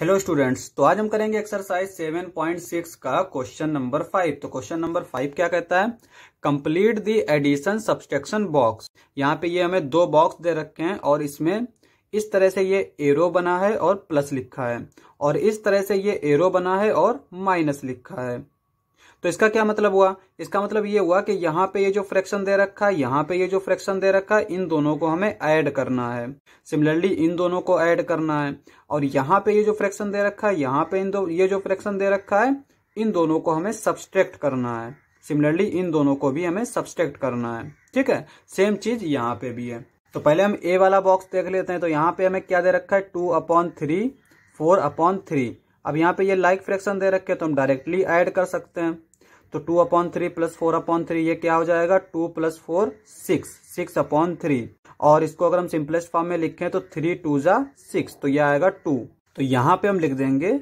hello students तो आज हम करेंगे एक्सरसाइज 7.6 का क्वेश्चन नंबर फाइव तो क्वेश्चन नंबर फाइव क्या कहता है complete the addition subtraction box यहाँ पे ये हमें दो बॉक्स दे रखे हैं और इसमें इस तरह से ये एरो बना है और प्लस लिखा है और इस तरह से ये एरो बना है और माइनस लिखा है तो इसका क्या मतलब हुआ इसका मतलब ये हुआ कि यहाँ पे ये जो फ्रैक्शन दे रखा है यहाँ पे ये जो फ्रैक्शन दे रखा है इन दोनों को हमें ऐड करना है सिमिलरली इन दोनों को ऐड करना है और यहाँ पे ये जो फ्रैक्शन दे रखा है यहाँ पे इन दो ये जो फ्रैक्शन दे रखा है इन दोनों को हमें सब्सट्रैक्ट करना है सिमिलरली इन दोनों को भी हमें सब्सट्रैक्ट करना है ठीक है सेम चीज यहाँ पे भी है तो पहले हम ए वाला बॉक्स देख लेते हैं तो यहाँ पे हमें क्या दे रखा है two upon three four upon three अब यहाँ पे ये लाइक फ्रैक्शन दे रखे तो हम डायरेक्टली ऐड कर सकते हैं तो two upon three plus four upon three ये क्या हो जाएगा two plus four six six upon three और इसको अगर हम सिंपलेस्ट फॉर्म में लिखें तो थ्री टू जा सिक्स तो ये आएगा टू तो यहाँ पे हम लिख देंगे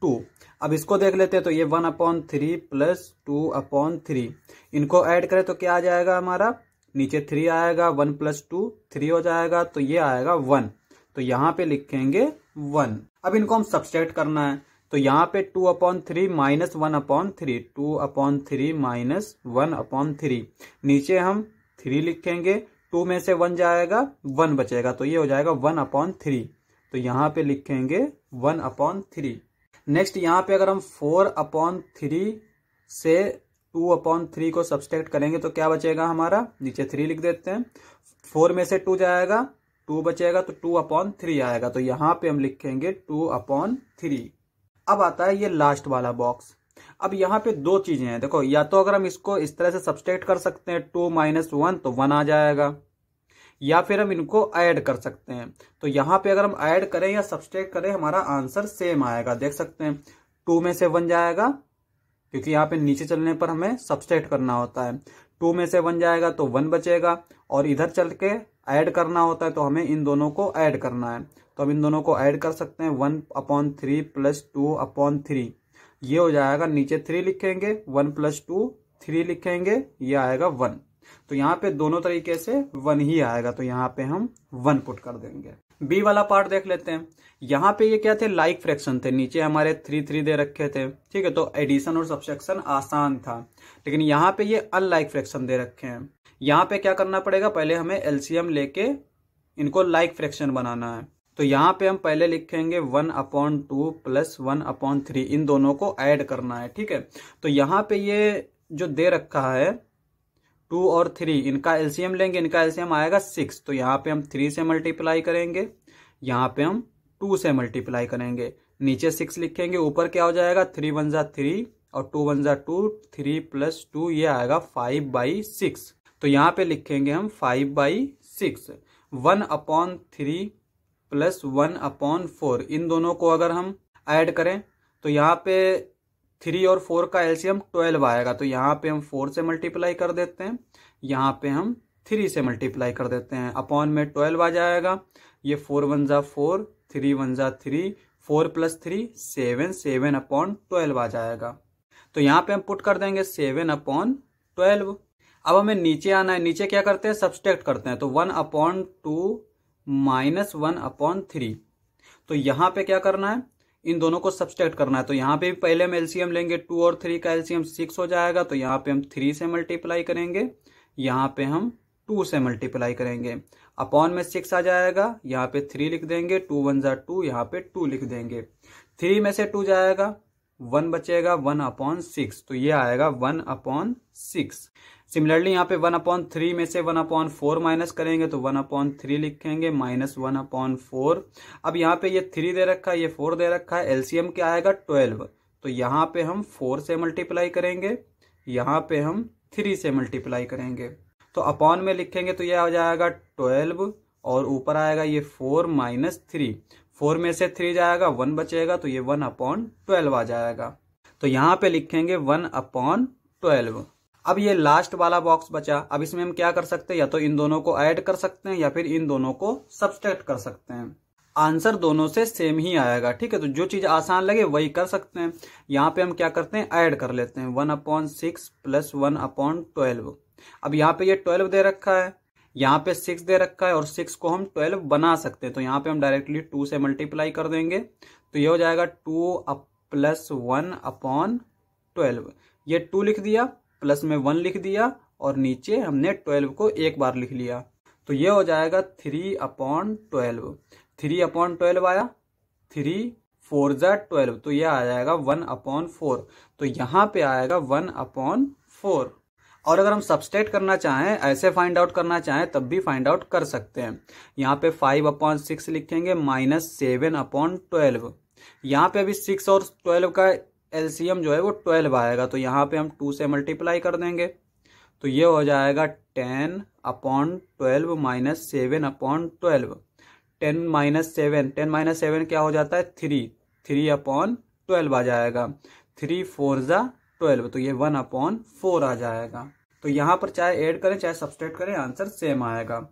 टू अब इसको देख लेते हैं तो ये one upon three plus two upon three इनको ऐड करें तो क्या आ जाएगा हमारा नीचे थ्री आएगा वन प्लस टू थ्री हो जाएगा तो ये आएगा वन तो यहाँ पे लिखेंगे वन अब इनको हम सब्सट्रैक्ट करना है तो यहाँ पे two upon three minus one upon three two upon three minus one upon three नीचे हम थ्री लिखेंगे टू में से वन जाएगा वन बचेगा तो ये हो जाएगा वन अपॉन थ्री तो यहाँ पे लिखेंगे वन अपॉन थ्री नेक्स्ट यहाँ पे अगर हम फोर अपॉन थ्री से टू अपॉन थ्री को सब्सट्रैक्ट करेंगे तो क्या बचेगा हमारा नीचे थ्री लिख देते हैं फोर में से टू जाएगा टू बचेगा तो टू अपॉन थ्री आएगा तो यहाँ पे हम लिखेंगे टू अपॉन थ्री अब आता है ये लास्ट वाला बॉक्स अब यहाँ पे दो चीजें हैं देखो या तो अगर हम इसको इस तरह से सब्सट्रेट कर सकते हैं टू माइनस वन तो वन आ जाएगा या फिर हम इनको ऐड कर सकते हैं तो यहाँ पे अगर हम ऐड करें या सब्सट्रेट करें हमारा आंसर सेम आएगा देख सकते हैं टू में से वन जाएगा क्योंकि यहाँ पे नीचे चलने पर हमें सब्सट्रेट करना होता है टू में से वन जाएगा तो वन बचेगा और इधर चल के ऐड करना होता है तो हमें इन दोनों को ऐड करना है तो हम इन दोनों को ऐड कर सकते हैं one upon three plus two upon three ये हो जाएगा नीचे थ्री लिखेंगे वन प्लस टू थ्री लिखेंगे ये आएगा वन तो यहाँ पे दोनों तरीके से वन ही आएगा तो यहाँ पे हम वन पुट कर देंगे बी वाला पार्ट देख लेते हैं यहाँ पे ये क्या थे लाइक like फ्रैक्शन थे नीचे हमारे थ्री थ्री दे रखे थे ठीक है तो एडिशन और सब्सट्रैक्शन आसान था लेकिन यहाँ पे ये अनलाइक फ्रैक्शन दे रखे हैं यहाँ पे क्या करना पड़ेगा पहले हमें एलसीएम लेके इनको लाइक फ्रैक्शन बनाना है तो यहाँ पे हम पहले लिखेंगे one upon two plus one upon three इन दोनों को ऐड करना है ठीक है तो यहाँ पे ये जो दे रखा है टू और थ्री इनका एलसीएम लेंगे इनका एलसीएम आएगा सिक्स तो यहाँ पे हम थ्री से मल्टीप्लाई करेंगे यहाँ पे हम टू से मल्टीप्लाई करेंगे नीचे सिक्स लिखेंगे ऊपर क्या हो जाएगा थ्री वन जा थ्री और टू वन जा टू थ्री प्लस टू ये आएगा फाइव बाई सिक्स तो यहाँ पे लिखेंगे हम five by six one upon three plus one upon four इन दोनों को अगर हम ऐड करें तो यहाँ पे थ्री और फोर का एल्सियम ट्वेल्व आएगा तो यहाँ पे हम फोर से मल्टीप्लाई कर देते हैं यहाँ पे हम थ्री से मल्टीप्लाई कर देते हैं अपॉन में ट्वेल्व आ जाएगा ये फोर वन ज़ा फोर थ्री वन ज़ा three four plus three seven seven upon twelve आ जाएगा तो यहाँ पे हम पुट कर देंगे सेवन अपॉन ट्वेल्व अब हमें नीचे आना है नीचे क्या करते हैं सब्सट्रैक्ट करते हैं तो one upon two minus one upon three तो यहाँ पे क्या करना है इन दोनों को सब्सट्रैक्ट करना है तो यहाँ पे भी पहले हम एलसीएम लेंगे टू और थ्री का एलसीएम सिक्स हो जाएगा तो यहाँ पे हम थ्री से मल्टीप्लाई करेंगे यहाँ पे हम टू से मल्टीप्लाई करेंगे अपॉन में सिक्स आ जाएगा यहाँ पे थ्री लिख देंगे टू वन ज़ा टू यहाँ पे टू लिख देंगे थ्री में से टू जाएगा वन बचेगा वन अपॉन सिक्स तो ये आएगा वन अपॉन सिक्स सिमिलरली यहाँ पे वन अपॉन थ्री में से वन अपॉन फोर माइनस करेंगे तो वन अपॉन थ्री लिखेंगे माइनस वन अपॉन फोर अब यहाँ पे ये थ्री दे रखा है ये फोर दे रखा है एलसीएम क्या आएगा ट्वेल्व तो यहाँ पे हम फोर से मल्टीप्लाई करेंगे यहाँ पे हम थ्री से मल्टीप्लाई करेंगे तो अपॉन में लिखेंगे तो यह हो जाएगा ट्वेल्व और ऊपर आएगा ये फोर माइनस थ्री फोर में से थ्री जाएगा वन बचेगा तो ये वन अपॉन ट्वेल्व आ जाएगा तो यहाँ पे लिखेंगे वन अपॉन ट्वेल्व अब ये लास्ट वाला बॉक्स बचा अब इसमें हम क्या कर सकते हैं या तो इन दोनों को ऐड कर सकते हैं या फिर इन दोनों को सब्सट्रैक्ट कर सकते हैं आंसर दोनों से सेम ही आएगा ठीक है तो जो चीज आसान लगे वही कर सकते हैं यहाँ पे हम क्या करते हैं ऐड कर लेते हैं one upon six plus one upon twelve अब यहाँ पे ये ट्वेल्व दे रखा है यहाँ पे सिक्स दे रखा है और सिक्स को हम ट्वेल्व बना सकते हैं तो यहाँ पे हम डायरेक्टली टू से मल्टीप्लाई कर देंगे तो ये हो जाएगा two plus one upon twelve ये टू लिख दिया प्लस में वन लिख दिया और नीचे हमने ट्वेल्व को एक बार लिख लिया तो ये हो जाएगा three upon twelve three upon twelve आया थ्री फोर जै ट्वेल्व तो यह आ जाएगा वन अपॉन फोर तो यहाँ पे आएगा वन अपॉन फोर और अगर हम सबस्टेट करना चाहें ऐसे फाइंड आउट करना चाहें तब भी फाइंड आउट कर सकते हैं यहाँ पे फाइव अपॉन सिक्स लिखेंगे माइनस सेवन अपॉन ट्वेल्व यहाँ पे अभी सिक्स और ट्वेल्व का एलसीएम जो है वो ट्वेल्व आएगा तो यहाँ पे हम टू से मल्टीप्लाई कर देंगे तो ये हो जाएगा ten upon twelve minus seven upon twelve ten minus seven ten minus seven क्या हो जाता है थ्री थ्री अपॉन ट्वेल्व आ जाएगा थ्री फोर ज़ा ट्वेल्व तो ये वन अपॉन फोर आ जाएगा तो यहाँ पर चाहे ऐड करें चाहे सब्सट्रेट करें आंसर सेम आएगा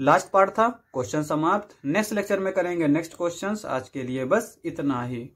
लास्ट पार्ट था क्वेश्चन समाप्त नेक्स्ट लेक्चर में करेंगे नेक्स्ट क्वेश्चंस आज के लिए बस इतना ही